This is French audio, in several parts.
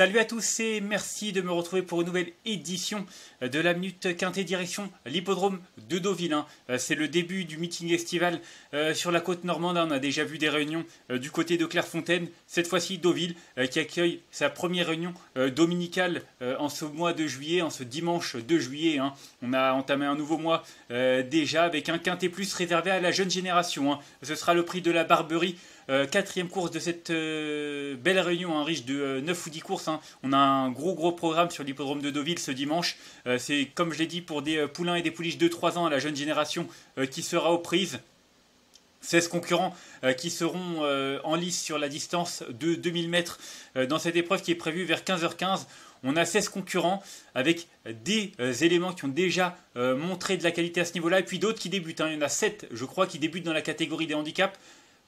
Salut à tous et merci de me retrouver pour une nouvelle édition de la Minute Quintet direction l'hippodrome de Deauville. Hein. Euh, c'est le début du meeting estival euh, sur la côte normande. Hein. On a déjà vu des réunions euh, du côté de Clairefontaine. Cette fois-ci, Deauville qui accueille sa première réunion dominicale en ce mois de juillet, en ce dimanche de juillet. Hein. On a entamé un nouveau mois déjà avec un Quintet Plus réservé à la jeune génération. Ce sera le prix de la Barberie euh, quatrième course de cette euh, belle réunion, un hein, riche de 9 euh, ou 10 courses. Hein. On a un gros gros programme sur l'hippodrome de Deauville ce dimanche. c'est comme je l'ai dit pour des poulains et des pouliches de 3 ans à la jeune génération qui sera aux prises. 16 concurrents qui seront en lice sur la distance de 2000 mètres dans cette épreuve qui est prévue vers 15h15. On a 16 concurrents avec des éléments qui ont déjà montré de la qualité à ce niveau-là et puis d'autres qui débutent. Hein. Il y en a 7 je crois qui débutent dans la catégorie des handicaps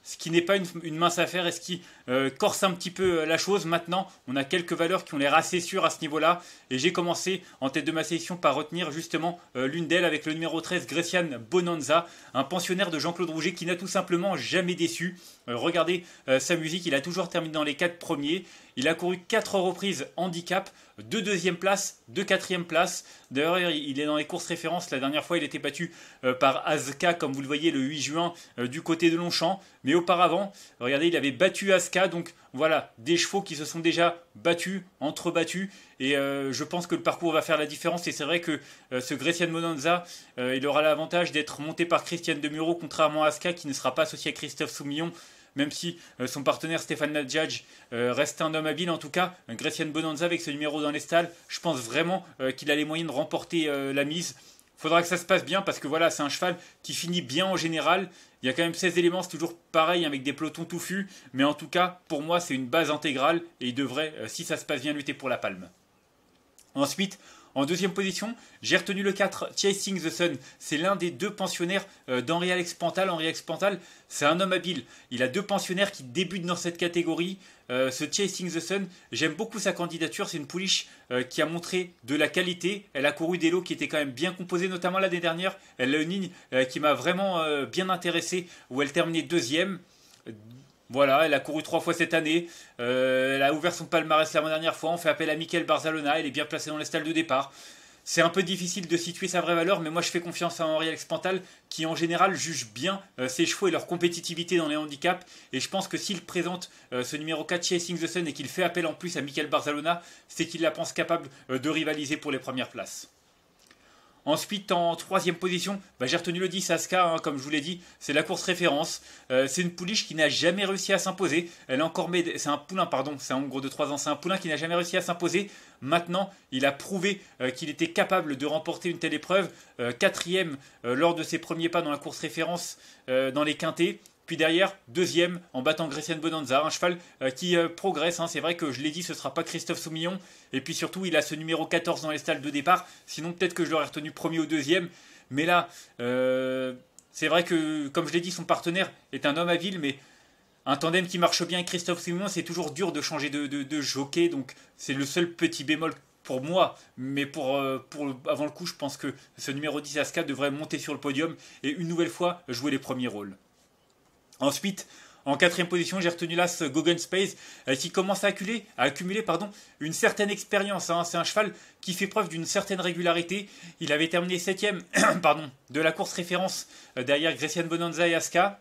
ce qui n'est pas une, mince affaire et ce qui euh, corse un petit peu euh, la chose. Maintenant, on a quelques valeurs qui ont l'air assez sûres à ce niveau-là. Et j'ai commencé en tête de ma sélection par retenir justement euh, l'une d'elles avec le numéro 13, Grecian Bonanza, un pensionnaire de Jean-Claude Rouget qui n'a tout simplement jamais déçu. regardez sa musique, il a toujours terminé dans les 4 premiers. Il a couru 4 reprises handicap de deuxième place, de quatrième place. D'ailleurs, il est dans les courses références. La dernière fois, il était battu euh, par Azka, comme vous le voyez, le 8 juin euh, du côté de Longchamp. Mais auparavant, regardez, il avait battu Azka. Donc voilà, des chevaux qui se sont déjà battus, entrebattus. Et euh, je pense que le parcours va faire la différence. Et c'est vrai que ce Grecian Monanza, il aura l'avantage d'être monté par Christiane Demuro, contrairement à Azka, qui ne sera pas associé à Christophe Soumillon même si euh, son partenaire Stéphane Nadjadj euh, reste un homme habile, en tout cas, euh, Grecian Bonanza avec ce numéro dans les stalles, je pense vraiment qu'il a les moyens de remporter la mise faudra que ça se passe bien parce que voilà, c'est un cheval qui finit bien en général. Il y a quand même 16 éléments, c'est toujours pareil avec des pelotons touffus. Mais en tout cas, pour moi, c'est une base intégrale et il devrait, si ça se passe bien, lutter pour la palme. Ensuite, en deuxième position, j'ai retenu le 4, Chasing the Sun. C'est l'un des deux pensionnaires euh, d'Henri Alex Pantal. Henri Alex Pantal, c'est un homme habile. Il a deux pensionnaires qui débutent dans cette catégorie. Euh, ce Chasing the Sun, j'aime beaucoup sa candidature. C'est une pouliche euh, qui a montré de la qualité. Elle a couru des lots qui étaient quand même bien composés, notamment l'année dernière. Elle a une ligne qui m'a vraiment bien intéressé, où elle terminait deuxième voilà, elle a couru trois fois cette année. Euh, elle a ouvert son palmarès la dernière fois. On fait appel à Michael Barzalona. Elle est bien placée dans les stalles de départ. C'est un peu difficile de situer sa vraie valeur, mais moi je fais confiance à Henri Alex qui en général juge bien euh, ses chevaux et leur compétitivité dans les handicaps. Et je pense que s'il présente euh, ce numéro 4 Chasing the Sun et qu'il fait appel en plus à Mikel Barzalona, c'est qu'il la pense capable de rivaliser pour les premières places. Ensuite, en troisième position, bah, j'ai retenu le 10 Aska. Hein, comme je vous l'ai dit, c'est la course référence. Euh, c'est une pouliche qui n'a jamais réussi à s'imposer. Elle encore C'est un poulain, pardon, c'est un gros de 3 ans, c'est un poulain qui n'a jamais réussi à s'imposer. Maintenant, il a prouvé euh, qu'il était capable de remporter une telle épreuve. Euh, quatrième lors de ses premiers pas dans la course référence dans les quintés. Puis derrière, deuxième en battant Grecian Bonanza, un cheval euh, qui euh, progresse. Hein. C'est vrai que je l'ai dit, ce sera pas Christophe Soumillon. Et puis surtout, il a ce numéro 14 dans les stalles de départ. Sinon, peut-être que je l'aurais retenu premier ou deuxième. Mais là, euh, c'est vrai que, comme je l'ai dit, son partenaire est un homme à ville, mais un tandem qui marche bien avec Christophe Soumillon, c'est toujours dur de changer de, jockey. Donc, c'est le seul petit bémol pour moi, mais pour, pour, avant le coup, je pense que ce numéro 10 Aska devrait monter sur le podium et une nouvelle fois jouer les premiers rôles. Ensuite, en quatrième position, j'ai retenu l'As Gogan Space euh, qui commence à accumuler, pardon, une certaine expérience. Hein. C'est un cheval qui fait preuve d'une certaine régularité. Il avait terminé septième de la course référence euh, derrière Grecian Bonanza et Aska.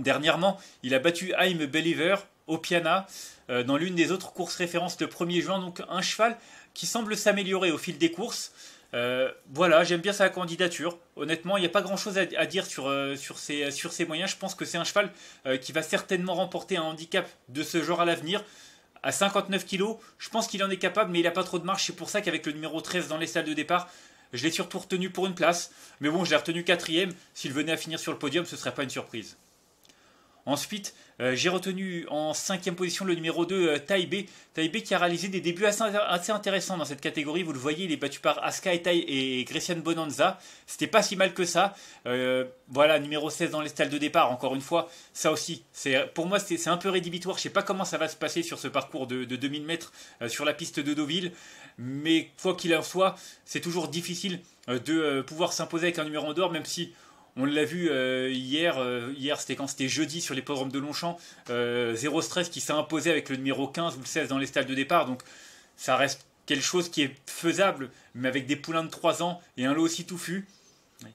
Dernièrement, il a battu I'm Believer au Piana euh, dans l'une des autres courses références le 1er juin. Donc un cheval qui semble s'améliorer au fil des courses. Euh, voilà, j'aime bien sa candidature. Honnêtement, il n'y a pas grand-chose à, dire euh, sur, ses, moyens. Je pense que c'est un cheval euh, qui va certainement remporter un handicap de ce genre à l'avenir. À 59 kilos, je pense qu'il en est capable, mais il n'a pas trop de marche. C'est pour ça qu'avec le numéro 13 dans les salles de départ, je l'ai surtout retenu pour une place. Mais bon, je l'ai retenu quatrième. S'il venait à finir sur le podium, ce ne serait pas une surprise. Ensuite, euh, j'ai retenu en cinquième position le numéro 2, B euh, Taibé. Taibé qui a réalisé des débuts assez, intéressants dans cette catégorie. Vous le voyez, il est battu par Asuka et et, et Grecian Bonanza. C'était pas si mal que ça. Euh, voilà, numéro 16 dans les stalles de départ, encore une fois. Ça aussi, pour moi, c'est un peu rédhibitoire. Je sais pas comment ça va se passer sur ce parcours de, de 2000 mètres sur la piste de Deauville. Mais quoi qu'il en soit, c'est toujours difficile de pouvoir s'imposer avec un numéro en dehors, même si on l'a vu euh, hier, euh, hier c'était quand c'était jeudi sur les programmes de Longchamp, euh, Zéro stress qui s'est imposé avec le numéro 15 ou le 16 dans les stades de départ, donc ça reste quelque chose qui est faisable, mais avec des poulains de 3 ans et un lot aussi touffu,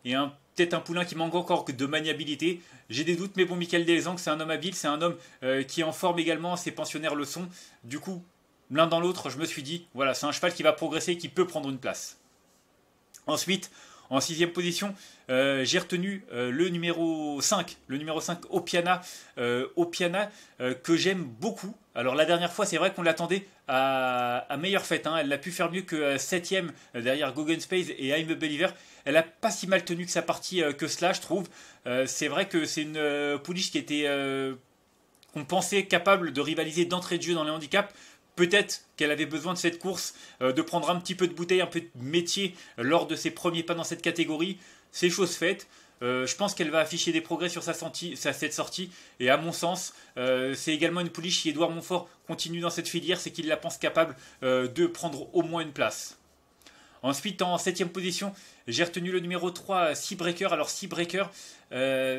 et un peut-être un poulain qui manque encore de maniabilité. J'ai des doutes, mais bon, Michael que c'est un homme habile, c'est un homme qui est en forme également, ses pensionnaires le sont. Du coup, l'un dans l'autre, je me suis dit, voilà, c'est un cheval qui va progresser, qui peut prendre une place. Ensuite, en sixième position, euh, j'ai retenu euh, le numéro 5, le numéro 5 Opiana, euh, Opiana que j'aime beaucoup. Alors la dernière fois, c'est vrai qu'on l'attendait à, meilleure fête. Hein. Elle a pu faire mieux que 7 ème derrière Gogan Space et I'm a Believer. Elle n'a pas si mal tenu que sa partie que cela, je trouve. c'est vrai que c'est une pouliche qui était qu'on pensait capable de rivaliser d'entrée de jeu dans les handicaps. Peut-être qu'elle avait besoin de cette course, euh, de prendre un petit peu de bouteille, un peu de métier euh, lors de ses premiers pas dans cette catégorie. C'est chose faite. Euh, je pense qu'elle va afficher des progrès sur cette sortie. Et à mon sens, c'est également une pouliche. Si Edouard Montfort continue dans cette filière, c'est qu'il la pense capable de prendre au moins une place. Ensuite, en 7 position, j'ai retenu le numéro 3, Breaker. Alors, Breaker,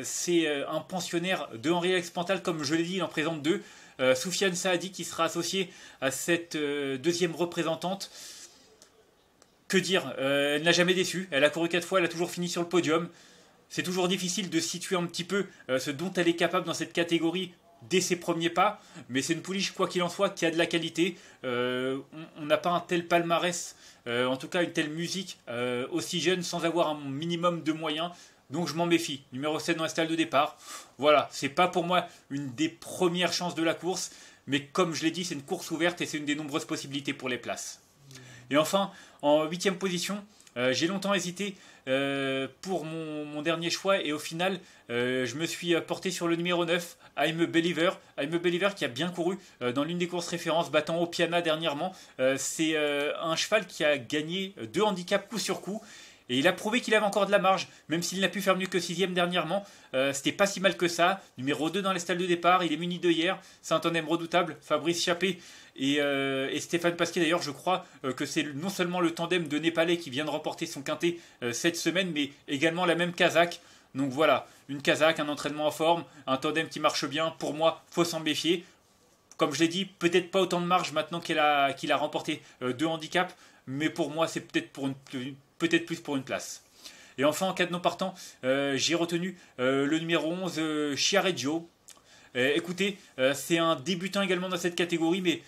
c'est un pensionnaire de Henri Alex Pantal, comme je l'ai dit, il en présente deux. Euh, Soufiane Saadi qui sera associé à cette euh, deuxième représentante. Que dire euh, Elle n'a jamais déçu. Elle a couru quatre fois, elle a toujours fini sur le podium. C'est toujours difficile de situer un petit peu ce dont elle est capable dans cette catégorie dès ses premiers pas. Mais c'est une pouliche, quoi qu'il en soit, qui a de la qualité. on n'a pas un tel palmarès, en tout cas une telle musique aussi jeune, sans avoir un minimum de moyens. Donc je m'en méfie. Numéro 7 dans la de départ. Voilà, c'est pas pour moi une des premières chances de la course, mais comme je l'ai dit, c'est une course ouverte et c'est une des nombreuses possibilités pour les places. Et enfin, en huitième position, euh, j'ai longtemps hésité euh, pour mon, dernier choix et au final, euh, je me suis porté sur le numéro 9, I'm a Believer. I'm Believer qui a bien couru dans l'une des courses références, battant Opiana dernièrement. C'est un cheval qui a gagné deux handicaps coup sur coup et il a prouvé qu'il avait encore de la marge, même s'il n'a pu faire mieux que sixième dernièrement. Euh, c'était pas si mal que ça. Numéro 2 dans les stalles de départ, il est muni de hier. C'est un tandem redoutable. Fabrice Chappé et, euh, Stéphane Pasquier, d'ailleurs, je crois euh, que c'est non seulement le tandem de Népalais qui vient de remporter son quintet cette semaine, mais également la même Kazakh. Donc voilà, une Kazakh, un entraînement en forme, un tandem qui marche bien. Pour moi, faut s'en méfier. Comme je l'ai dit, peut-être pas autant de marge maintenant qu'il a, qu'il a remporté deux handicaps, mais pour moi, c'est peut-être pour une peut-être plus pour une place. Et enfin, en cas de non partant, euh, j'ai retenu euh, le numéro 11, euh, Chiareggio. écoutez, c'est un débutant également dans cette catégorie, mais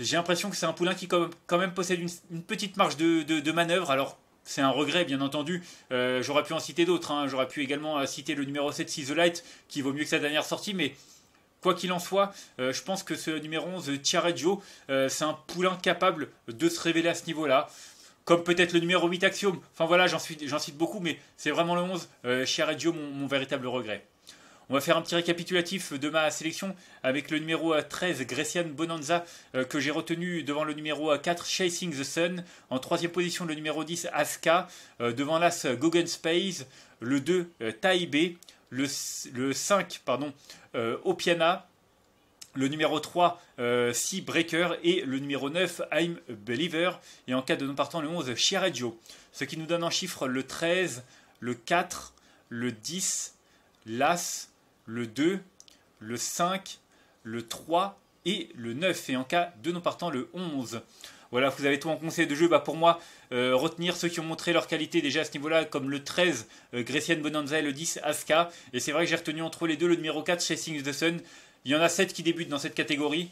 j'ai l'impression que c'est un poulain qui quand même possède une, petite marge de, manœuvre. Alors, c'est un regret, bien entendu. J'aurais pu en citer d'autres. Hein. J'aurais pu également citer le numéro 7, See qui vaut mieux que sa dernière sortie. Mais quoi qu'il en soit, je pense que ce numéro 11, Chiareggio c'est un poulain capable de se révéler à ce niveau-là comme peut-être le numéro 8 Axiom. Enfin voilà, j'en cite beaucoup, mais c'est vraiment le 11, euh, cher radio, mon, véritable regret. On va faire un petit récapitulatif de ma sélection avec le numéro 13, Grecian Bonanza, euh, que j'ai retenu devant le numéro 4, Chasing the Sun. En troisième position, le numéro 10, Aska, euh, devant l'As, Gogan Space. Le 2, Taibé. Le, le 5, pardon, Opiana. Le numéro 3, euh, Sea Breaker. Et le numéro 9, I'm Believer. Et en cas de non partant, le 11, Radio. Ce qui nous donne en chiffres le 13, le 4, le 10, l'As, le 2, le 5, le 3 et le 9. Et en cas de non partant, le 11. Voilà, vous avez tout en conseil de jeu. Bah, pour moi, euh, retenir ceux qui ont montré leur qualité déjà à ce niveau-là, comme le 13, euh, Grecian Bonanza, et le 10, Aska Et c'est vrai que j'ai retenu entre les deux le numéro 4, Chasing the Sun, il y en a 7 qui débutent dans cette catégorie.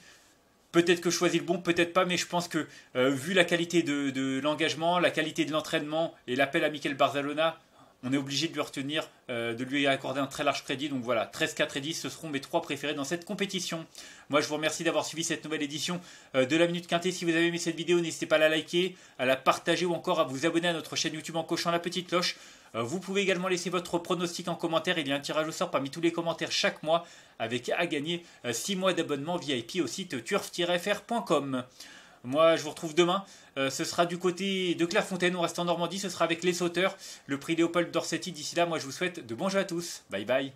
Peut-être que je choisis le bon, peut-être pas, mais je pense que euh, vu la qualité de, l'engagement, la qualité de l'entraînement et l'appel à Michael Barzalona, on est obligé de lui retenir, euh, de lui accorder un très large crédit. Donc voilà, 13, 4 et 10, ce seront mes trois préférés dans cette compétition. Moi, je vous remercie d'avoir suivi cette nouvelle édition euh, de la Minute Quintée. Si vous avez aimé cette vidéo, n'hésitez pas à la liker, à la partager ou encore à vous abonner à notre chaîne YouTube en cochant la petite cloche. Euh, vous pouvez également laisser votre pronostic en commentaire. Il y a un tirage au sort parmi tous les commentaires chaque mois avec à gagner 6 euh, mois d'abonnement VIP au site turf-fr.com. Moi, je vous retrouve demain. Euh, ce sera du côté de Clairefontaine. On reste en Normandie. Ce sera avec les sauteurs. Le prix Léopold Dorsetti. D'ici là, moi, je vous souhaite de bons jeux à tous. Bye bye.